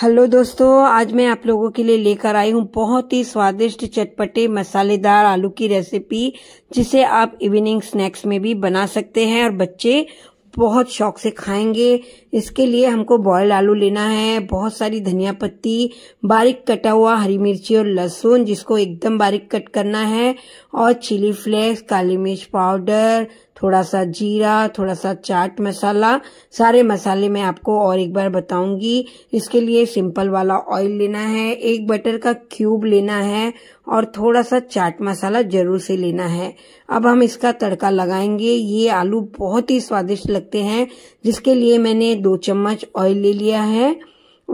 hello दोस्तों आज मैं आप लोगों के लिए लेकर आई हूँ बहुत ही स्वादिष्ट चटपटे मसालेदार आलू की रेसिपी जिसे आप इवनिंग स्नैक्स में भी बना सकते हैं और बच्चे बहुत शौक से खाएंगे इसके लिए हमको बॉयल्ड आलू लेना है बहुत सारी धनिया पत्ती बारीक कटा हुआ हरी मिर्ची और लहसुन जिसको एकदम बारीक कट करना है और चिली फ्लेक्स काली मिर्च पाउडर थोड़ा सा जीरा थोड़ा सा चाट मसाला सारे मसाले मैं आपको और एक बार बताऊंगी इसके लिए सिंपल वाला ऑयल लेना है एक बटर का क्यूब लेना है और थोड़ा सा चाट मसाला जरूर से लेना है अब हम इसका तड़का लगाएंगे ये आलू बहुत ही स्वादिष्ट लगते हैं जिसके लिए मैंने दो चम्मच ऑयल ले लिया है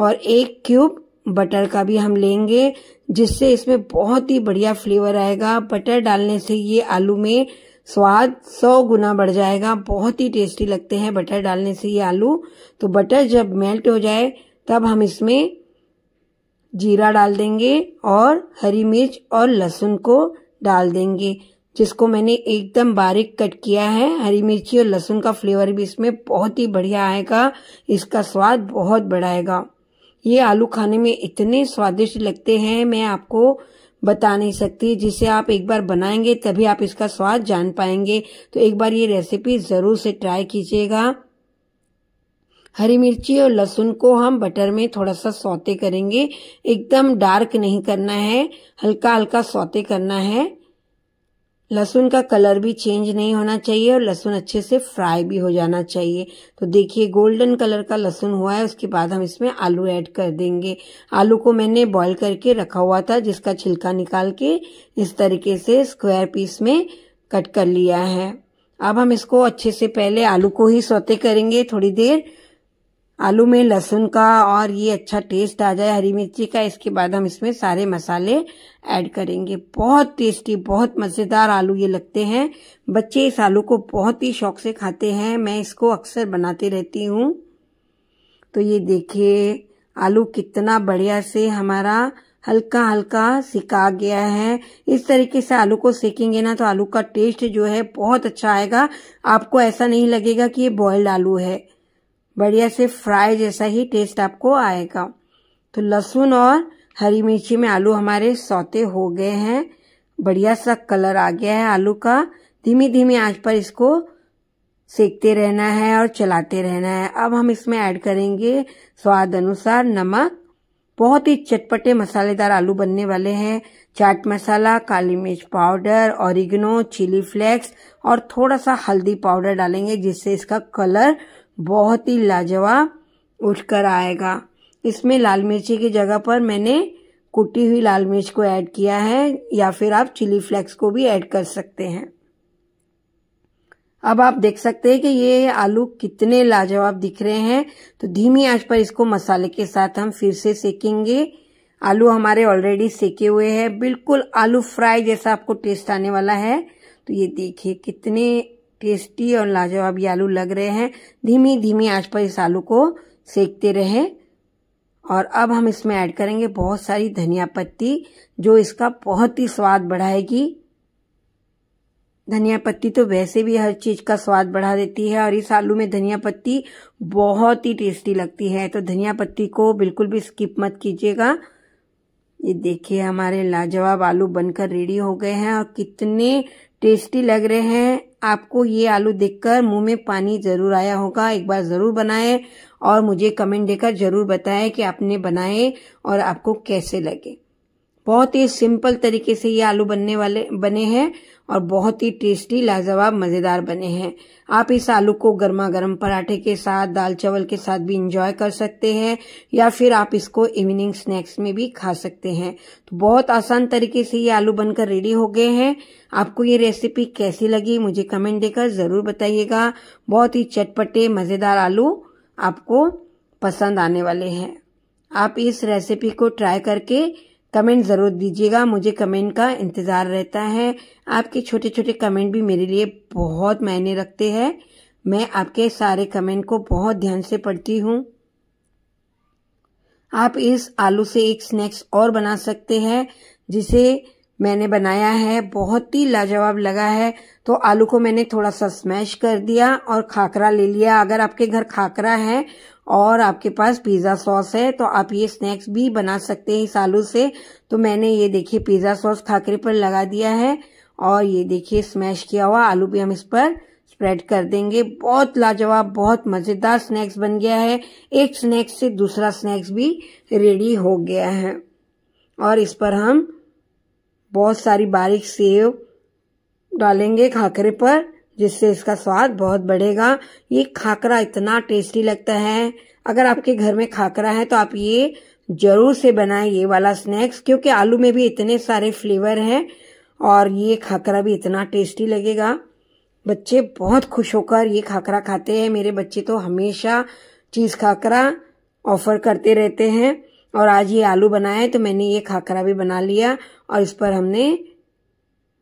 और एक क्यूब बटर का भी हम लेंगे जिससे इसमें बहुत ही बढ़िया फ्लेवर आएगा बटर डालने से ये आलू में स्वाद सौ गुना बढ़ जाएगा बहुत ही टेस्टी लगते हैं बटर डालने से ये आलू तो बटर जब मेल्ट हो जाए तब हम इसमें जीरा डाल देंगे और हरी मिर्च और लहसुन को डाल देंगे जिसको मैंने एकदम बारीक कट किया है हरी मिर्ची और लहसुन का फ्लेवर भी इसमें बहुत ही बढ़िया आएगा इसका स्वाद बहुत बढ़ाएगा ये आलू खाने में इतने स्वादिष्ट लगते हैं मैं आपको बता नहीं सकती जिसे आप एक बार बनाएंगे तभी आप इसका स्वाद जान पाएंगे तो एक बार ये रेसिपी ज़रूर से ट्राई कीजिएगा हरी मिर्ची और लहसुन को हम बटर में थोड़ा सा सौते करेंगे एकदम डार्क नहीं करना है हल्का हल्का सौते करना है लहसुन का कलर भी चेंज नहीं होना चाहिए और लहसुन अच्छे से फ्राई भी हो जाना चाहिए तो देखिए गोल्डन कलर का लहसुन हुआ है उसके बाद हम इसमें आलू ऐड कर देंगे आलू को मैंने बॉईल करके रखा हुआ था जिसका छिलका निकाल के इस तरीके से स्क्वायर पीस में कट कर लिया है अब हम इसको अच्छे से पहले आलू को ही सोते करेंगे थोड़ी देर आलू में लहसुन का और ये अच्छा टेस्ट आ जाए हरी मिर्ची का इसके बाद हम इसमें सारे मसाले ऐड करेंगे बहुत टेस्टी बहुत मज़ेदार आलू ये लगते हैं बच्चे इस आलू को बहुत ही शौक से खाते हैं मैं इसको अक्सर बनाती रहती हूँ तो ये देखिए आलू कितना बढ़िया से हमारा हल्का हल्का सिका गया है इस तरीके से आलू को सेकेंगे ना तो आलू का टेस्ट जो है बहुत अच्छा आएगा आपको ऐसा नहीं लगेगा कि ये बॉयल्ड आलू है बढ़िया से फ्राई जैसा ही टेस्ट आपको आएगा तो लहसुन और हरी मिर्ची में आलू हमारे सौते हो गए हैं बढ़िया सा कलर आ गया है आलू का धीमी धीमी आंच पर इसको सेकते रहना है और चलाते रहना है अब हम इसमें ऐड करेंगे स्वाद अनुसार नमक बहुत ही चटपटे मसालेदार आलू बनने वाले हैं चाट मसाला काली मिर्च पाउडर ऑरिगनो चिली फ्लेक्स और थोड़ा सा हल्दी पाउडर डालेंगे जिससे इसका कलर बहुत ही लाजवाब उठकर आएगा इसमें लाल मिर्ची की जगह पर मैंने कुटी हुई लाल मिर्च को ऐड किया है या फिर आप चिली फ्लेक्स को भी ऐड कर सकते हैं अब आप देख सकते हैं कि ये आलू कितने लाजवाब दिख रहे हैं तो धीमी आंच पर इसको मसाले के साथ हम फिर से सेकेंगे आलू हमारे ऑलरेडी सेके हुए हैं बिल्कुल आलू फ्राई जैसा आपको टेस्ट आने वाला है तो ये देखिए कितने टेस्टी और लाजवाब ये आलू लग रहे हैं धीमी धीमी आंच पर इस आलू को सेकते रहे और अब हम इसमें ऐड करेंगे बहुत सारी धनिया पत्ती जो इसका बहुत ही स्वाद बढ़ाएगी धनिया पत्ती तो वैसे भी हर चीज़ का स्वाद बढ़ा देती है और इस आलू में धनिया पत्ती बहुत ही टेस्टी लगती है तो धनिया पत्ती को बिल्कुल भी स्किप मत कीजिएगा ये देखिए हमारे लाजवाब आलू बनकर रेडी हो गए हैं और कितने टेस्टी लग रहे हैं आपको ये आलू देखकर मुंह में पानी जरूर आया होगा एक बार जरूर बनाएं और मुझे कमेंट देकर जरूर बताएं कि आपने बनाए और आपको कैसे लगे बहुत ही सिंपल तरीके से ये आलू बनने वाले बने हैं और बहुत ही टेस्टी लाजवाब मज़ेदार बने हैं आप इस आलू को गर्मा गर्म पराठे के साथ दाल चावल के साथ भी इंजॉय कर सकते हैं या फिर आप इसको इवनिंग स्नैक्स में भी खा सकते हैं तो बहुत आसान तरीके से ये आलू बनकर रेडी हो गए हैं आपको ये रेसिपी कैसी लगी मुझे कमेंट देकर ज़रूर बताइएगा बहुत ही चटपटे मज़ेदार आलू आपको पसंद आने वाले हैं आप इस रेसिपी को ट्राई करके कमेंट ज़रूर दीजिएगा मुझे कमेंट का इंतज़ार रहता है आपके छोटे छोटे कमेंट भी मेरे लिए बहुत मायने रखते हैं मैं आपके सारे कमेंट को बहुत ध्यान से पढ़ती हूँ आप इस आलू से एक स्नैक्स और बना सकते हैं जिसे मैंने बनाया है बहुत ही लाजवाब लगा है तो आलू को मैंने थोड़ा सा स्मैश कर दिया और खाकरा ले लिया अगर आपके घर खाकरा है और आपके पास पिज़्ज़ा सॉस है तो आप ये स्नैक्स भी बना सकते हैं इस आलू से तो मैंने ये देखिए पिज़्ज़ा सॉस खाकरे पर लगा दिया है और ये देखिए स्मैश किया हुआ आलू भी हम इस पर स्प्रेड कर देंगे बहुत लाजवाब बहुत मज़ेदार स्नैक्स बन गया है एक स्नैक्स से दूसरा स्नैक्स भी रेडी हो गया है और इस पर हम बहुत सारी बारीक सेव डालेंगे खाकरे पर जिससे इसका स्वाद बहुत बढ़ेगा ये खाकरा इतना टेस्टी लगता है अगर आपके घर में खाकरा है तो आप ये जरूर से बनाएं ये वाला स्नैक्स क्योंकि आलू में भी इतने सारे फ्लेवर हैं और ये खाकरा भी इतना टेस्टी लगेगा बच्चे बहुत खुश होकर ये खाकरा खाते हैं मेरे बच्चे तो हमेशा चीज़ खाकरा ऑफर करते रहते हैं और आज ये आलू बनाए तो मैंने ये खाखरा भी बना लिया और इस पर हमने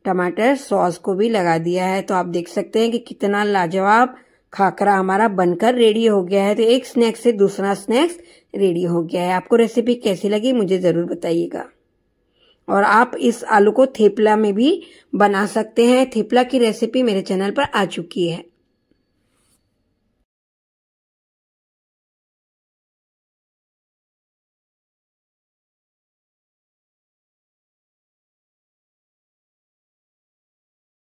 टमाटर सॉस को भी लगा दिया है तो आप देख सकते हैं कि कितना लाजवाब खाखरा हमारा बनकर रेडी हो गया है तो एक स्नैक से दूसरा स्नैक्स रेडी हो गया है आपको रेसिपी कैसी लगी मुझे ज़रूर बताइएगा और आप इस आलू को थेपला में भी बना सकते हैं थेपला की रेसिपी मेरे चैनल पर आ चुकी है